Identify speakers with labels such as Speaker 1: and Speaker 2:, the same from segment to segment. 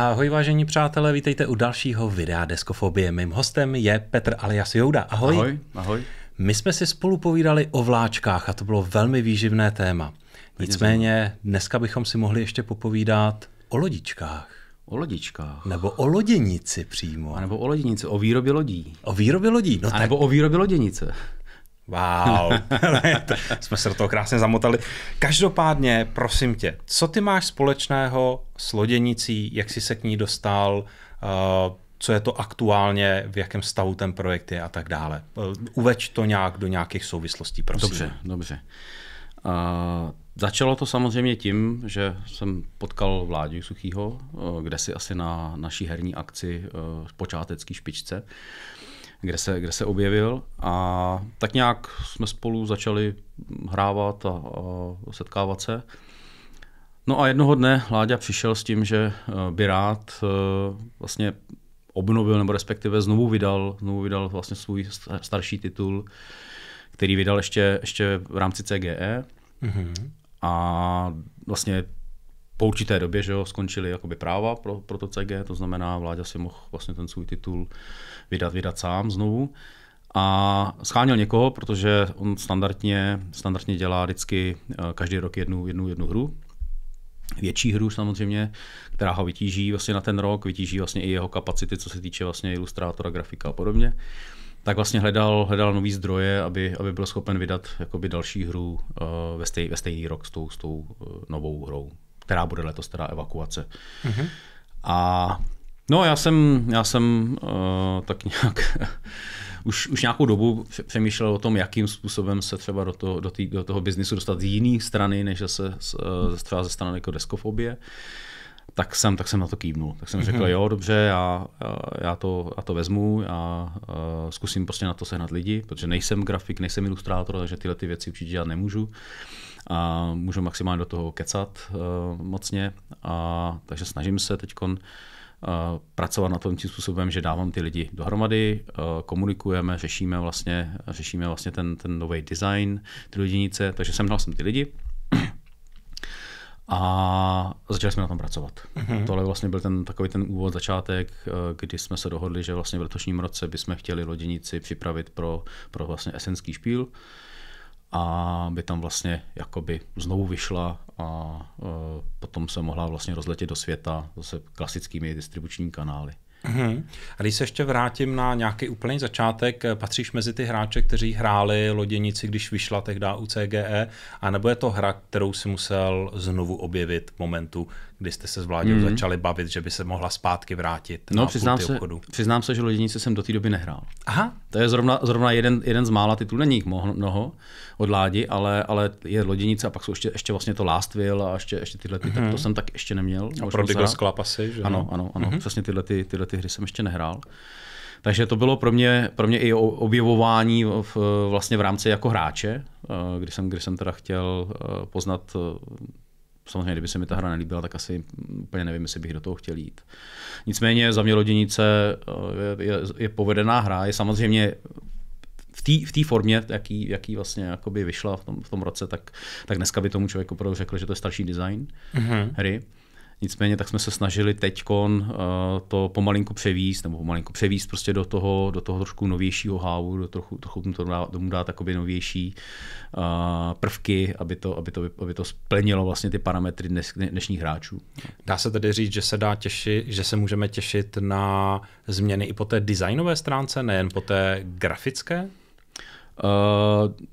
Speaker 1: Ahoj vážení přátelé, vítejte u dalšího videa Deskofobie. Mým hostem je Petr alias Jouda. Ahoj. Ahoj, ahoj. My jsme si spolu povídali o vláčkách a to bylo velmi výživné téma. Nicméně dneska bychom si mohli ještě popovídat o lodičkách. O lodičkách. Nebo o loděnici přímo. A nebo o loděnici, o výrobě lodí. O výrobě lodí. No a tak... nebo o výrobě loděnice. Wow, jsme se do toho krásně zamotali. Každopádně, prosím tě, co ty máš společného s loděnicí, jak jsi se k ní dostal, eh, co je to aktuálně, v jakém stavu ten projekt je a tak dále. Eh,
Speaker 2: uveď to nějak do nějakých souvislostí, prosím. Dobře, dobře. A eh, začalo to samozřejmě tím, že jsem potkal Vládě Suchýho, kde si asi na naší herní akci v počátecké špičce kde se, kde se objevil. A tak nějak jsme spolu začali hrávat a, a setkávat se. No a jednoho dne Láďa přišel s tím, že by eh, rád eh, vlastně obnovil nebo respektive znovu vydal, znovu vydal vlastně svůj starší titul, který vydal ještě, ještě v rámci CGE. Mm-hmm. A vlastně po určité době, že jo, skončili jakoby práva pro, pro to CG, to znamená, vláda si mohl vlastně ten svůj titul vydat, vydat sám znovu. A scháněl někoho, protože on standardně, standardně dělá vždycky eh, každý rok jednu, jednu, jednu hru, větší hru samozřejmě, která ho vytíží vlastně na ten rok, vytíží vlastně i jeho kapacity, co se týče vlastně ilustrátora, grafika a podobně tak vlastně hledal, hledal nový zdroje, aby, aby byl schopen vydat jakoby další hru uh, ve, stej, ve stejný rok s tou, s tou uh, novou hrou která bude letos teda evakuace. Mm-hmm. A no já jsem, já jsem uh, tak nějak už, už nějakou dobu přemýšlel o tom, jakým způsobem se třeba do toho, do tý, do toho biznisu dostat z jiné strany, než se eh, třeba ze strany jako deskofobie. Tak jsem, tak jsem na to kývnul. Tak jsem mm-hmm. řekl, mhm. jo, dobře, já, já, to, já to vezmu a uh, eh, zkusím prostě na to sehnat lidi, protože nejsem grafik, nejsem ilustrátor, takže tyhle ty věci určitě dělat nemůžu a můžu maximálně do toho kecat uh, mocně. A, takže snažím se teď uh, eh, pracovat na tom tím způsobem, že dávám ty lidi dohromady, uh, komunikujeme, řešíme vlastně, řešíme vlastně ten, ten nový design, ty lidinice, takže jsem dal jsem ty lidi a začali jsme na tom pracovat. Uh-huh. Tohle vlastně byl ten takový ten úvod, začátek, kdy jsme se dohodli, že vlastně v letošním roce bychom chtěli loděnici připravit pro, pro vlastně esenský špíl a by tam vlastně jakoby znovu vyšla a e, potom se mohla vlastně rozletět do světa zase klasickými distribučními kanály.
Speaker 1: Uhum. A když se ještě vrátím na nějaký úplný začátek, e, patříš mezi ty hráče, kteří hráli loděnici, když vyšla tehdy u CGE, anebo je to hra, kterou si musel znovu objevit v momentu, kdy jste se s Vláďou mm. začali bavit, že by se mohla zpátky
Speaker 2: vrátit no, na přiznám se, obchodu. přiznám se, že loděnice jsem do té doby nehrál. Aha. To je zrovna, zrovna jeden, jeden z mála titulů, není jich mnoho od Ládi, ale, ale je loděnice a pak jsou ještě, ještě vlastně to Last Will a ještě, ještě tyhle, ty, mm. tak mhm. to jsem tak ještě neměl. A pro Club asi, že? Ano, ano, ano mm. přesně tyhle, ty, tyhle ty hry jsem ještě nehrál. Takže to bylo pro mě, pro mě i objevování v, vlastně v rámci jako hráče, eh, kdy jsem, kdy jsem teda chtěl eh, poznat eh, samozřejmě, kdyby se mi ta hra nelíbila, tak asi úplně nevím, jestli bych do toho chtěl jít. Nicméně za mě Loděnice eh, je, je, je povedená hra, je samozřejmě v té v formě, jaký, jaký vlastně jakoby vyšla v tom, v tom roce, tak, tak dneska by tomu člověku opravdu řekl, že to je starší design mm-hmm. hry. Nicméně tak jsme se snažili teďkon eh, to pomalinku převíst, nebo pomalinku převíst prostě do toho, do toho trošku novějšího hávu, do trochu, trochu tomu, dá, tomu dát takový novější eh, prvky, aby to, aby, to, aby to splnilo vlastně ty parametry dnes, dnešních hráčů. Dá se tedy říct, že se dá těšit, že se můžeme
Speaker 1: těšit na změny i po té designové stránce, nejen po té grafické?
Speaker 2: Uh,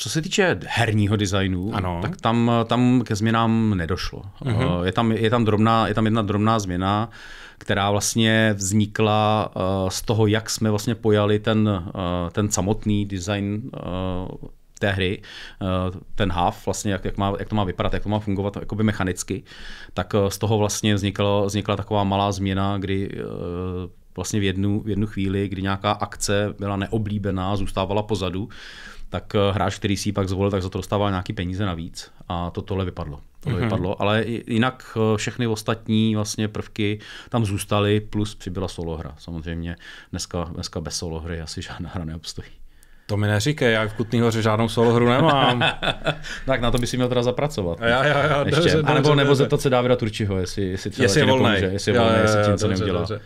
Speaker 2: co se týče herního designu, ano. tak tam, tam ke změnám nedošlo. Uh-huh. Je, tam, je, tam drobná, je tam jedna drobná změna, která vlastně vznikla eh, z toho, jak jsme vlastně pojali ten, eh, ten samotný design té hry, ten half, vlastně jak, jak, má, jak to má vypadat, jak to má fungovat jakoby mechanicky, tak z toho vlastně vznikla, vznikla taková malá změna, kdy vlastně v jednu, v jednu chvíli, kdy nějaká akce byla neoblíbená, zůstávala pozadu, tak eh, hráč, který si ji pak zvolil, tak za to dostával nějaký peníze navíc a to tohle vypadlo. Tohle mm-hmm. vypadlo, ale jinak eh, všechny ostatní vlastně prvky tam zůstaly, plus přibyla solohra. Samozřejmě dneska, dneska bez solohry asi žádná hra neobstojí.
Speaker 1: To mi neříkej, já v Kutný hoře žádnou solo hru nemám. tak na to by si měl teda zapracovat. Já, já, já, Dobře, dobře, a nebo, nebo zeptat
Speaker 2: se Davida turčího. jestli, jestli třeba jestli je volný, nepomůže, jestli je volný, já, jestli tím co neudělá. Dobře.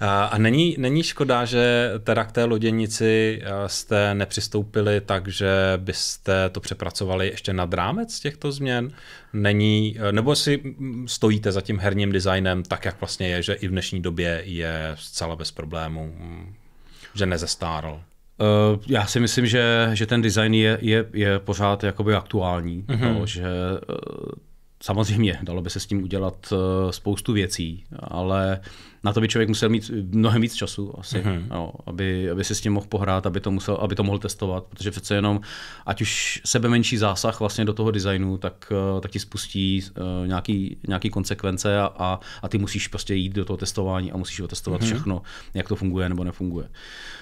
Speaker 1: A není, není škoda, že teda k té loděnici eh, jste nepřistoupili tak, že byste to přepracovali ještě nad rámec těchto změn? Není, eh, nebo si stojíte za tím herním designem tak, jak vlastně je, že i v dnešní době je zcela bez problémů, mm, že nezestárl?
Speaker 2: Eh, já si myslím, že, že ten design je, je, je pořád jakoby aktuální, mm-hmm. no, že eh, samozřejmě dalo by se s tím udělat eh, spoustu věcí, ale na to by člověk musel mít mnohem víc času asi, mm-hmm. jo, aby, aby si s tím mohl pohrát, aby to, musel, aby to mohl testovat, protože přece jenom, ať už sebe menší zásah vlastně do toho designu, tak, eh, tak ti spustí eh, nějaký, nějaký konsekvence a, a, a ty musíš prostě jít do toho testování a musíš otestovat mm-hmm. všechno, jak to funguje nebo nefunguje.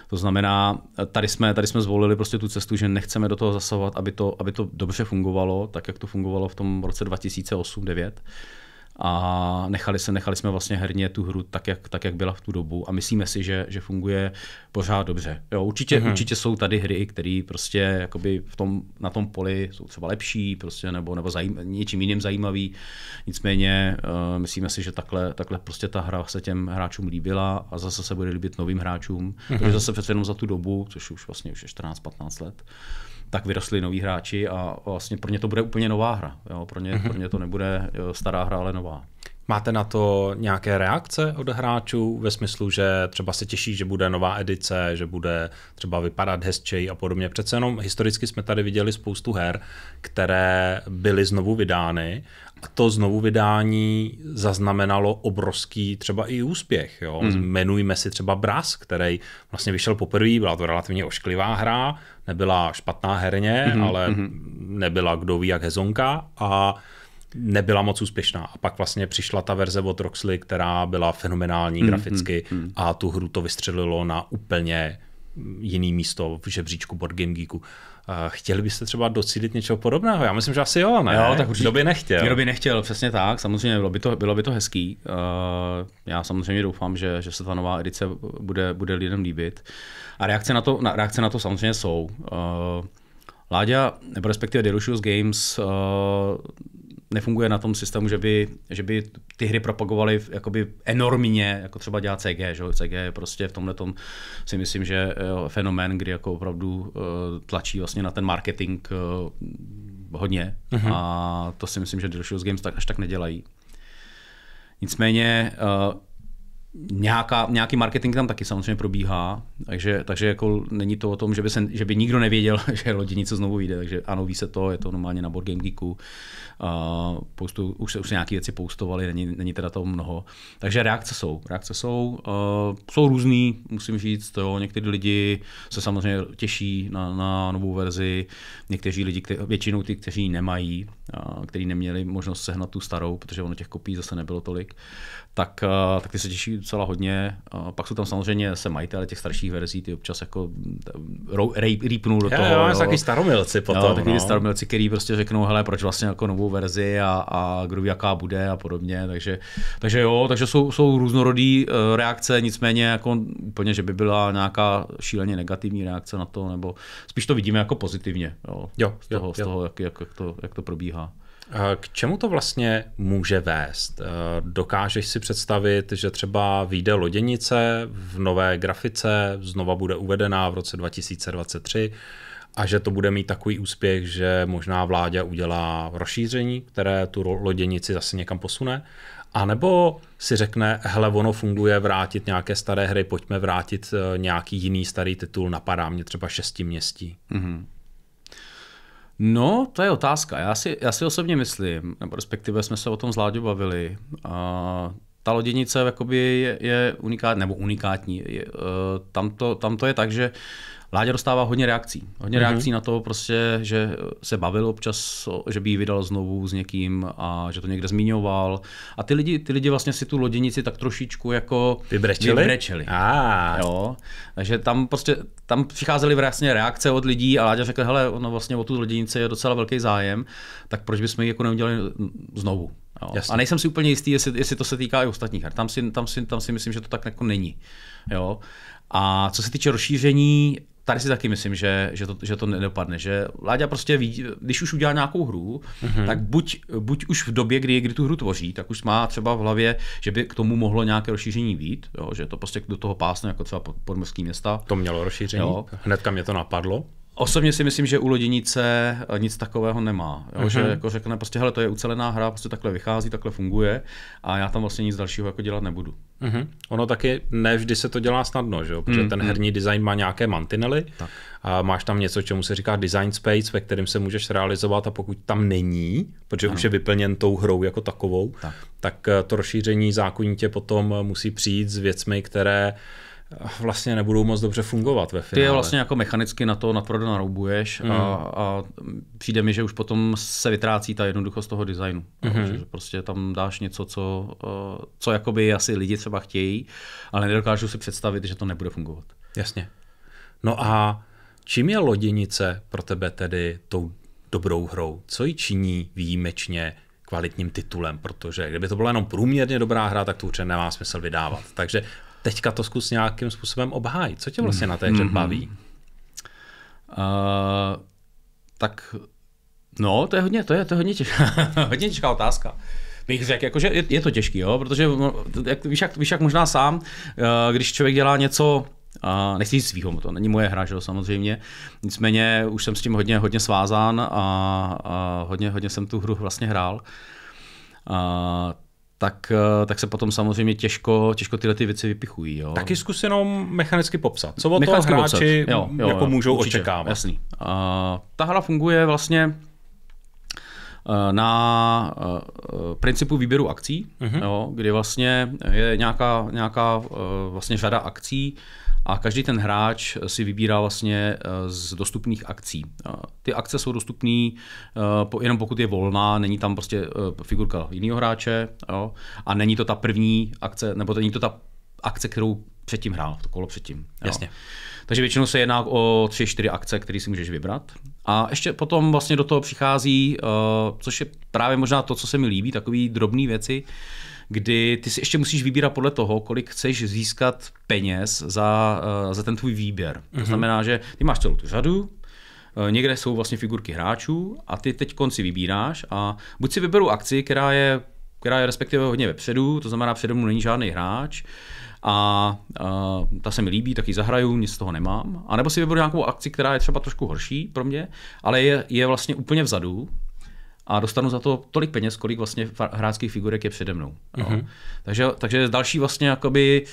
Speaker 2: To znamená, tady jsme, tady jsme zvolili prostě tu cestu, že nechceme do toho zasahovat, aby to, aby to dobře fungovalo, tak jak to fungovalo v tom roce 2008 2009 a nechali, se, nechali jsme vlastně herně tu hru tak jak, tak, jak byla v tu dobu a myslíme si, že, že funguje pořád dobře. Jo, určitě, mm-hmm. určitě jsou tady hry, které prostě jakoby v tom, na tom poli jsou třeba lepší prostě, nebo, nebo zajím, něčím jiným zajímavý, nicméně uh, myslíme si, že takhle, takhle prostě ta hra se těm hráčům líbila a zase se bude líbit novým hráčům, mm-hmm. protože zase přece jenom za tu dobu, což už vlastně už je 14-15 let, tak vyrostli noví hráči a vlastně pro ně to bude úplně nová hra. Jo? Pro, ně, mhm. pro ně to nebude stará hra, ale nová. Máte na to nějaké reakce od hráčů
Speaker 1: ve smyslu, že třeba se těší, že bude nová edice, že bude třeba vypadat hezčej a podobně. Přece jenom historicky jsme tady viděli spoustu her, které byly znovu vydány a to znovu vydání zaznamenalo obrovský třeba i úspěch. Jo? Mm. Jmenujme si třeba Brás, který vlastně vyšel poprvé, byla to relativně ošklivá hra, nebyla špatná herně, mm-hmm, ale hmm nebyla kdo ví jak hezonka a nebyla moc úspěšná. A pak vlastně přišla ta verze od Roxley, která byla fenomenální mm, mm, graficky mm, mm. a tu hru to vystřelilo na úplně jiný místo v žebříčku Board Game Geeku. Eh, chtěli byste třeba docílit něčeho podobného? Já myslím, že asi jo, ne? Jo, tak určitě, kdo by nechtěl? Kdo by
Speaker 2: nechtěl, přesně tak. Samozřejmě bylo by to, bylo by to hezký. Eh, já samozřejmě doufám, že, že se ta nová edice bude, bude lidem líbit. A reakce na to, na, reakce na to samozřejmě jsou. Eh, Láďa, nebo respektive Delicious Games, nefunguje na tom systému, že by, že by ty hry propagovaly jakoby enormně, jako třeba dělá CG, že CG je prostě v tomhle tom si myslím, že eh, fenomén, kdy jako opravdu eh, tlačí vlastně na ten marketing eh, hodně mm-hmm. a to si myslím, že Delicious Games tak, až tak nedělají. Nicméně nějaká, nějaký marketing tam taky samozřejmě probíhá, takže, takže jako není to o tom, že by, se, že by nikdo nevěděl, že lodi něco znovu vyjde, takže ano, ví se to, je to normálně na Board Game Geeku, uh, postu, už se už nějaké věci poustovaly, není, není teda toho mnoho, takže reakce jsou, reakce jsou, uh, jsou různý, musím říct, jo, někteří lidi se samozřejmě těší na, na novou verzi, někteří lidi, kte, většinou ty, kteří nemají, který neměli možnost sehnat tu starou, protože ono těch kopií zase nebylo tolik, tak, tak ty se těší docela hodně. Pak jsou tam samozřejmě se majitele těch starších verzí, ty občas jako eh, rýpnou do toho. Jo, jo, jo. staromilci potom. Jo, taky no. staromilci, který prostě řeknou, hele, proč vlastně jako novou verzi a, a kdo ví, jaká bude a podobně. Takže, takže jo, takže jsou, jsou různorodý eh, reakce, nicméně jako úplně, že by byla nějaká šíleně negativní reakce na to, nebo spíš to vidíme jako pozitivně jo, jo, z toho, jo, z toho jo. Jak, jak, to, jak to probíhá dlouhá. K
Speaker 1: čemu to vlastně může vést? Dokážeš si představit, že třeba vyjde loděnice v nové grafice, znova bude uvedená v roce 2023 a že to bude mít takový úspěch, že možná vláda udělá rozšíření, které tu loděnici zase někam posune? A nebo si řekne, hele, ono funguje vrátit nějaké staré hry, pojďme vrátit e, nějaký jiný starý titul, napadá mě třeba šesti městí.
Speaker 2: Mm-hmm. No, to je otázka. Já si, já si osobně myslím, nebo respektive jsme se o tom zvládě bavili, a ta loděnice jakoby je, je unikátní, nebo unikátní. Je, uh, tam, to, tam to je tak, že Láďa dostává hodně reakcí. Hodně mm-hmm. reakcí na to prostě, že se bavil občas, že by ji vydal znovu s někým a že to někde zmiňoval. A ty lidi, ty lidi vlastně si tu loděnici tak trošičku jako vybrečeli. vybrečeli. Ah. Jo? Takže tam prostě, tam přicházely vlastně reakce od lidí a Láďa řekl, hele, ono vlastně o tu loděnici je docela velký zájem, tak proč bychom ji jako neudělali znovu. Jo. A nejsem si úplně jistý, jestli, jestli to se týká i ostatních her. Tam si, tam, si, tam si myslím, že to tak jako není. Jo. A co se týče rozšíření, tady si taky myslím, že, že, to, že to nedopadne. Že Láďa prostě ví, když už udělá nějakou hru, mm-hmm. tak buď, buď už v době, kdy, kdy tu hru tvoří, tak už má třeba v hlavě, že by k tomu mohlo nějaké rozšíření být, jo, že to prostě do toho pásne, jako třeba podmorský města. To mělo rozšíření, jo. hnedka mě to napadlo. Osobně si myslím, že u Loděnice eh, nic takového nemá. Jo? Uh-huh. Že jako řekne, prostě hele, to je ucelená hra, prostě takhle vychází, takhle funguje a já tam vlastně nic dalšího jako dělat nebudu. Uh-huh. Ono
Speaker 1: taky ne vždy se to dělá snadno, že protože mm, ten mhm. herní mm. design má nějaké mantinely tak. a máš tam něco, čemu se říká design space, ve kterém se můžeš realizovat a pokud tam není, protože ano. už je vyplněn tou hrou jako takovou, tak. tak eh, to rozšíření zákonitě potom musí přijít s věcmi, které uh, vlastně nebudou moc dobře fungovat ve
Speaker 2: finále. Ty je vlastně jako mechanicky na to naprosto naroubuješ mm. a, hmm. a přijde mi, že už potom se vytrácí ta jednoduchost toho designu. Mm-hmm. Že prostě tam dáš něco, co, eh, co jakoby asi lidi třeba chtějí, ale nedokážu si představit, že to nebude fungovat. Jasně. No a čím je
Speaker 1: loděnice pro tebe tedy tou dobrou hrou? Co ji činí výjimečně kvalitním titulem, protože kdyby to byla jenom průměrně dobrá hra, tak to určitě nemá smysl vydávat. Takže teďka to zkus nějakým způsobem obhájit. Co tě vlastně na té hře mhm. baví?
Speaker 2: Uh, tak no, to je hodně, to je, to je hodně, těžká, hodně těžká otázka. Bych řekl, jakože je, je to těžký, jo? protože no, jak, víš, jak, víš, jak možná sám, eh, když člověk dělá něco, a nechci říct svýho, to není moje hra, že jo, samozřejmě. Nicméně už jsem s tím hodně, hodně svázán a, a hodně, hodně jsem tu hru vlastně hrál. A, tak, eh, tak se potom samozřejmě těžko, těžko tyhle ty věci vypichují. Jo. Taky zkus jenom mechanicky popsat. Co od mechanicky toho hráči jo, jo, jako jo, můžou určitě, očekávat. Jasný. Uh, ta hra funguje vlastně eh, na principu výběru akcí, uh-huh. jo, kdy vlastně je nějaká, nějaká vlastně řada akcí, a každý ten hráč si vybírá vlastně eh, z dostupných akcí. Eh, ty akce jsou dostupné eh, jenom pokud je volná, není tam prostě figurka jiného hráče jo? a není to ta první akce, nebo to není to ta akce, kterou předtím hrál, to kolo předtím. Jasně. Takže většinou se jedná o tři, čtyři akce, které si můžeš vybrat. A ještě potom vlastně do toho přichází, což je právě možná to, co se mi líbí, takové drobné věci, kdy ty si ještě musíš vybírat podle toho, kolik chceš získat peněz za, eh, za ten tvůj výběr. Mm-hmm. To mhm. znamená, že ty máš celou tu řadu, eh, někde jsou vlastně figurky hráčů a ty teď konci vybíráš a buď si vyberu akci, která je, která je respektive hodně vepředu, to znamená přede mnou není žádný hráč, a, a eh, ta se mi líbí, tak ji zahraju, nic z toho nemám. A nebo si vyberu nějakou akci, která je třeba trošku horší pro mě, ale je, je vlastně úplně vzadu, a dostanu za to tolik peněz, kolik vlastně hráčských figurek je přede mnou. Mm-hmm. Takže, takže další vlastně jakoby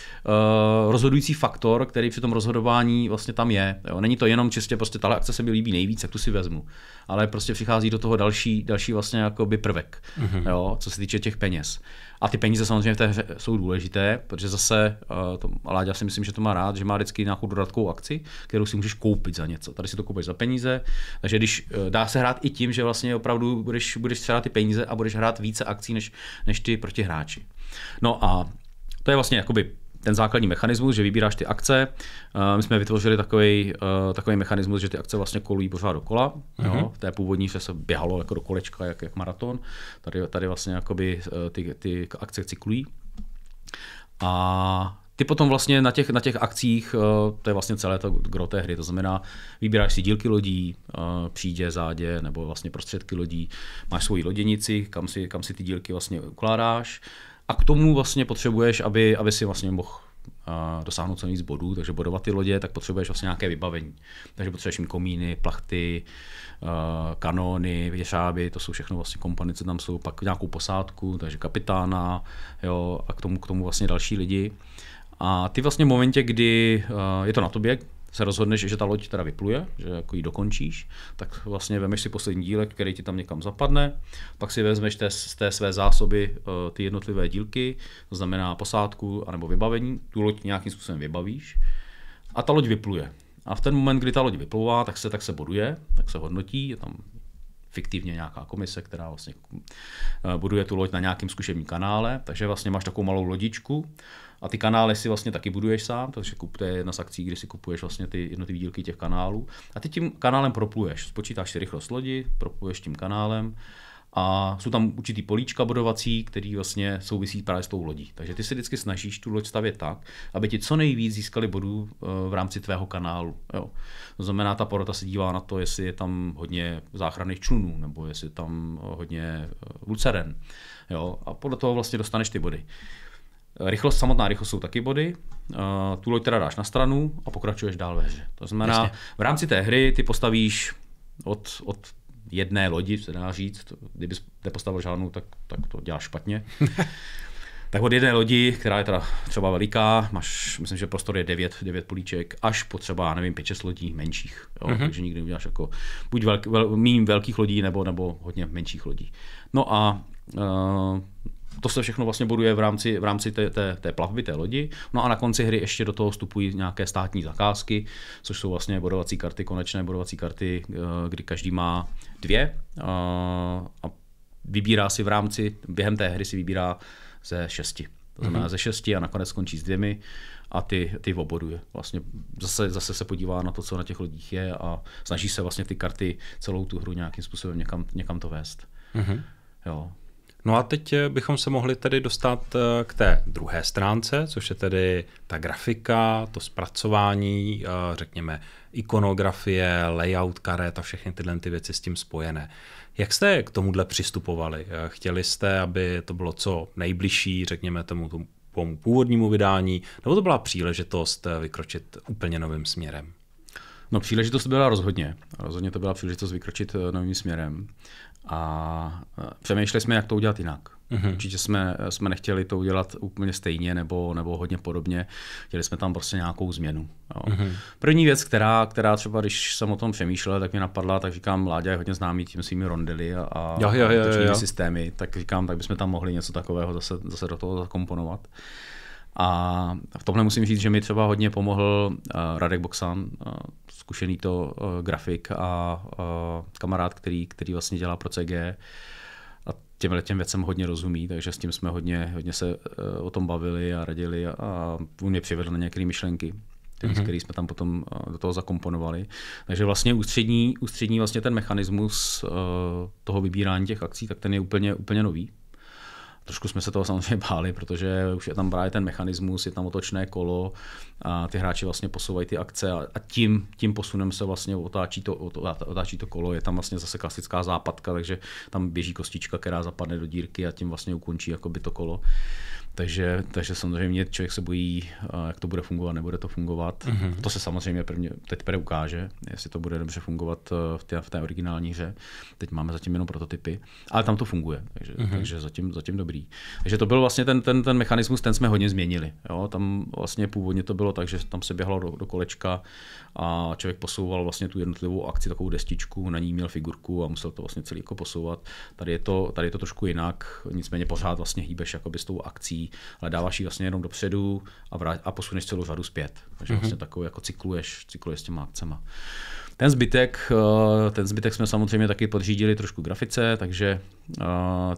Speaker 2: uh, rozhodující faktor, který při tom rozhodování vlastně tam je. Jo. Není to jenom čistě prostě tahle akce se mi líbí nejvíc, tak tu si vezmu. Ale prostě přichází do toho další, další vlastně jakoby prvek, mm-hmm. jo, co se týče těch peněz. A ty peníze samozřejmě v té hře jsou důležité, protože zase uh, to, Láďa si myslím, že to má rád, že má vždycky nějakou dodatkovou akci, kterou si můžeš koupit za něco. Tady si to koupíš za peníze, takže když uh, dá se hrát i tím, že vlastně opravdu budeš, budeš třeba ty peníze a budeš hrát více akcí než, než ty protihráči. No a to je vlastně jakoby ten základní mechanismus, že vybíráš ty akce. Eh, my jsme vytvořili takový, eh, takový mechanismus, že ty akce vlastně kolují pořád dokola. Mm-hmm. Jo, mhm. v té původní, že se běhalo jako do kolečka, jak, jak maraton. Tady, tady vlastně jakoby eh, ty, ty akce cyklují. A ty potom vlastně na těch, na těch akcích, to je vlastně celé to gro té hry, to znamená, vybíráš si dílky lodí, přídě, zádě nebo vlastně prostředky lodí, máš svoji loděnici, kam si, kam si ty dílky vlastně ukládáš, a k tomu vlastně potřebuješ, aby, aby si vlastně mohl eh, dosáhnout co nejvíc bodů, takže bodovat ty lodě, tak potřebuješ vlastně nějaké vybavení. Takže potřebuješ mít komíny, plachty, eh, kanóny, věřáby, to jsou všechno vlastně kompany, co tam jsou, pak nějakou posádku, takže kapitána, jo, a k tomu, k tomu vlastně další lidi. A ty vlastně v momentě, kdy eh, je to na tobě, se rozhodneš, že ta loď teda vypluje, že jako ji dokončíš, tak vlastně vemeš si poslední dílek, který ti tam někam zapadne, pak si vezmeš té, z té své zásoby uh, ty jednotlivé dílky, to znamená posádku anebo vybavení, tu loď nějakým způsobem vybavíš a ta loď vypluje. A v ten moment, kdy ta loď vyplouvá, tak se, tak se boduje, tak se hodnotí, je tam fiktivně nějaká komise, která vlastně eh, buduje tu loď na nějakém zkušebním kanále, takže vlastně máš takovou malou lodičku a ty kanály si vlastně taky buduješ sám, takže kup, to je jedna z akcí, kdy si kupuješ vlastně ty jednotlivé dílky těch kanálů a ty tím kanálem propluješ, spočítáš si rychlost lodi, propluješ tím kanálem a jsou tam určitý políčka bodovací, který vlastně souvisí právě s tou lodí. Takže ty se vždycky snažíš tu loď stavět tak, aby ti co nejvíc získali bodů eh, v rámci tvého kanálu. Jo. To znamená, ta porota se dívá na to, jestli je tam hodně záchranných člunů, nebo jestli je tam hodně eh, luceren. Jo. A podle toho vlastně dostaneš ty body. Rychlost, samotná rychlost jsou taky body. Uh, tu loď teda dáš na stranu a pokračuješ dál ve hře. To znamená, Jasně. v rámci té hry ty postavíš od, od jedné lodi, se dá říct, to, kdyby nepostavil žádnou, tak, tak to děláš špatně. tak od jedné lodi, která je teda třeba veliká, máš, myslím, že prostor je 9, 9 políček, až po třeba, nevím, 5-6 lodí menších. Jo? Mm-hmm. Takže nikdy uděláš jako buď velk, vel, mým velkých lodí, nebo, nebo hodně menších lodí. No a uh, to se všechno vlastně buduje v rámci, v rámci té, té, té plavby, té lodi. No a na konci hry ještě do toho vstupují nějaké státní zakázky, což jsou vlastně bodovací karty, konečné bodovací karty, eh, kdy každý má dvě eh, a vybírá si v rámci, během té hry si vybírá ze šesti. To znamená mm-hmm. ze šesti a nakonec skončí s dvěmi a ty, ty oboduje. Vlastně zase, zase se podívá na to, co na těch lodích je a snaží se vlastně ty karty celou tu hru nějakým způsobem někam, někam to vést. Mm-hmm. Jo.
Speaker 1: No a teď eh, bychom se mohli tedy dostat eh, k té druhé stránce, což je tedy ta grafika, to zpracování, eh, řekněme, ikonografie, layout karet a všechny tyhle ty věci s tím spojené. Jak jste k tomuhle přistupovali? Chtěli jste, aby to bylo co nejbližší, řekněme tomu, tomu původnímu vydání, nebo to
Speaker 2: byla příležitost vykročit úplně novým směrem? No příležitost byla rozhodně. Rozhodně to byla příležitost vykročit eh, novým směrem. A eh, přemýšleli jsme, jak to udělat jinak. Mm-hmm. Určitě jsme, eh, jsme nechtěli to udělat úplně stejně nebo, nebo hodně podobně. Chtěli jsme tam prostě nějakou změnu. Jo. Mm-hmm. První věc, která, která třeba, když jsem o tom přemýšlel, tak mi napadla, tak říkám, Láďa je hodně známý tím svými rondely a, a jo, jo, jo, jo. systémy, tak říkám, tak bychom tam mohli něco takového zase, zase do toho zakomponovat. A v tomhle musím říct, že mi třeba hodně pomohl eh, Radek Boxan, eh, zkušený to eh, grafik a kamarád, který, který vlastně dělá pro CG a těmhle těm věcem hodně rozumí, takže s tím jsme hodně, hodně se o tom bavili a radili a on mě přivedl na některé myšlenky který, mm-hmm. který jsme tam potom do toho zakomponovali. Takže vlastně ústřední, ústřední vlastně ten mechanismus toho vybírání těch akcí, tak ten je úplně, úplně nový. Trošku jsme se toho samozřejmě báli, protože už je tam právě ten mechanismus, je tam otočné kolo a ty hráči vlastně posouvají ty akce a, tím, tím posunem se vlastně otáčí to, otáčí to kolo. Je tam vlastně zase klasická západka, takže tam běží kostička, která zapadne do dírky a tím vlastně ukončí jakoby to kolo. Takže, takže samozřejmě člověk se bojí, eh, jak to bude fungovat, nebude to fungovat. Mm-hmm. To se samozřejmě prvně, teď teprve ukáže, jestli to bude dobře fungovat eh, v té, v té originální hře. Teď máme zatím jenom prototypy, ale tam to funguje, takže, mm-hmm. takže zatím, zatím dobrý. Takže to byl vlastně ten, ten, ten mechanismus, ten jsme hodně změnili. Jo? Tam vlastně původně to bylo tak, že tam se běhalo do, do kolečka a člověk posouval vlastně tu jednotlivou akci, takovou destičku, na ní měl figurku a musel to vlastně celý jako posouvat. Tady je to, tady je to trošku jinak, nicméně pořád vlastně hýbeš jakoby s tou akcí ale dáváš ji vlastně jenom dopředu a, vrát, a posuneš celou řadu zpět. Takže mm-hmm. vlastně takovou jako cykluješ, cykluješ s těma akcema. Ten zbytek, eh, ten zbytek jsme samozřejmě taky podřídili trošku grafice, takže eh,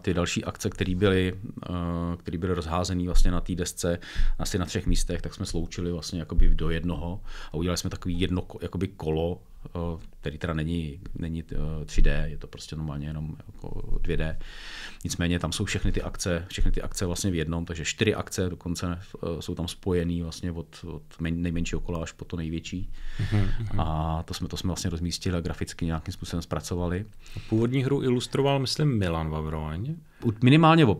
Speaker 2: ty další akce, které byly, eh, které byly rozházené vlastně na té desce, asi na třech místech, tak jsme sloučili vlastně jakoby do jednoho a udělali jsme takový jedno jakoby kolo který teda není, není 3D, je to prostě normálně jenom jako 2D. Nicméně tam jsou všechny ty akce, všechny ty akce vlastně v jednom, takže čtyři akce dokonce jsou tam spojený vlastně od, od nejmenšího kola až po to největší. Mm-hmm. A to jsme, to jsme vlastně rozmístili a graficky nějakým způsobem zpracovali. Původní hru ilustroval, myslím, Milan Vavroň. Minimálně v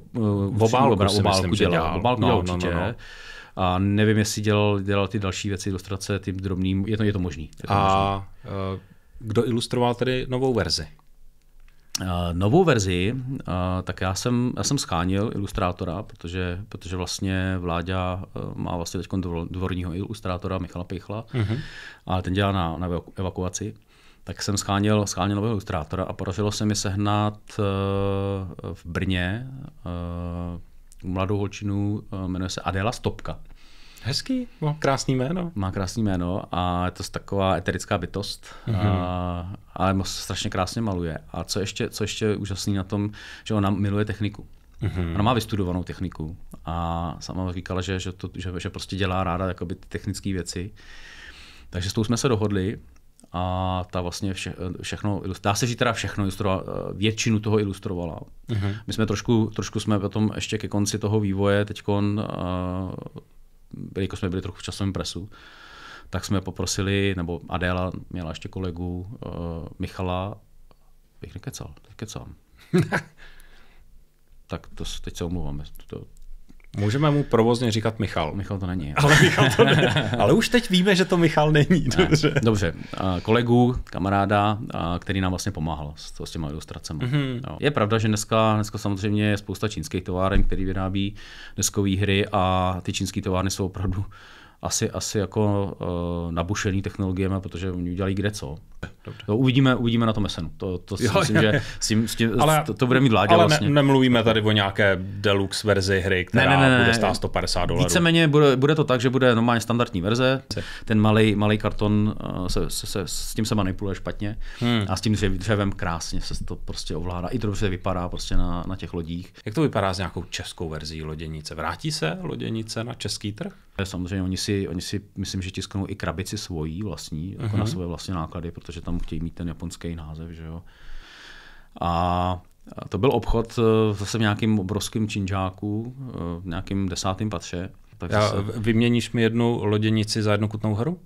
Speaker 2: obálku, obálku dělal, obálku no, dělal no, určitě. No, no, no. A nevím, jestli dělal, dělal ty další věci, ilustrace tím drobným, je to, je to možný. Je to a možný. Eh, kdo ilustroval tedy novou verzi? Eh, novou verzi, eh, tak já jsem, já jsem schánil ilustrátora, protože, protože vlastně Vláďa má vlastně teď dvorního ilustrátora Michala Pichla, uh-huh. Mhm. ale ten dělá na, na evakuaci. Tak jsem schánil, schánil nového ilustrátora a podařilo se mi sehnat v Brně mladou holčinu, eh, jmenuje se Adela Stopka.
Speaker 1: Hezký, má no.
Speaker 2: krásný jméno. Má krásný jméno a je to taková eterická bytost, mm-hmm. a, ale moc strašně krásně maluje. A co ještě, co ještě je úžasný na tom, že ona miluje techniku. Mm-hmm. Ona má vystudovanou techniku a sama říkala, že, že, to, že, že prostě dělá ráda ty technické věci. Takže s tou jsme se dohodli a ta vlastně vše, všechno, dá se říct teda všechno, ilustrovala, eh, většinu toho ilustrovala. Uh-huh. My jsme trošku, trošku jsme potom ještě ke konci toho vývoje, teď uh, eh, jako jsme byli trochu v časovém presu, tak jsme poprosili, nebo Adéla měla ještě kolegu uh, Michala, bych nekecal, teď kecám. tak to, teď se omlouvám, to, Můžeme mu provozně říkat Michal. Michal to není. Ale, Michal to není. ale už teď víme, že to Michal není. Dobře. Ne. Dobře. Kolegu, kamaráda, který nám vlastně pomáhal s, s těma ilustracemi. Mm-hmm. No. Je pravda, že dneska, dneska samozřejmě je spousta čínských továren, který vyrábí deskové hry a ty čínské továrny jsou opravdu asi, asi jako uh, nabušený technologiemi, protože oni udělají kde co. Dobře. To uvidíme, uvidíme na tom mesenu. To, to si jo, myslím, jo. že s tím, s tím, ale, to, to bude mít vládě ale vlastně. ne, nemluvíme tady o
Speaker 1: nějaké deluxe verzi hry, která ne, ne, ne, bude stát 150 dolarů.
Speaker 2: Víceméně bude, bude to tak, že bude normálně standardní verze. Ten malý malý karton, eh, se, se, se, s tím se manipuluje špatně hmm. a s tím dřevem krásně se to prostě ovládá. I to dobře vypadá prostě na, na těch lodích. Jak to vypadá s nějakou českou verzí loděnice? Vrátí se loděnice na český trh? Eh, samozřejmě oni si, oni si myslím, že tisknou i krabici svojí vlastní, jako uh-huh. na svoje vlastní náklady, protože tam chtějí mít ten japonský název, že jo. A to byl obchod eh, zase v nějakým obrovským činžáku, eh, v nějakým desátém patře. Tak Já, zase...
Speaker 1: Vyměníš mi jednu loděnici za jednu kutnou hru?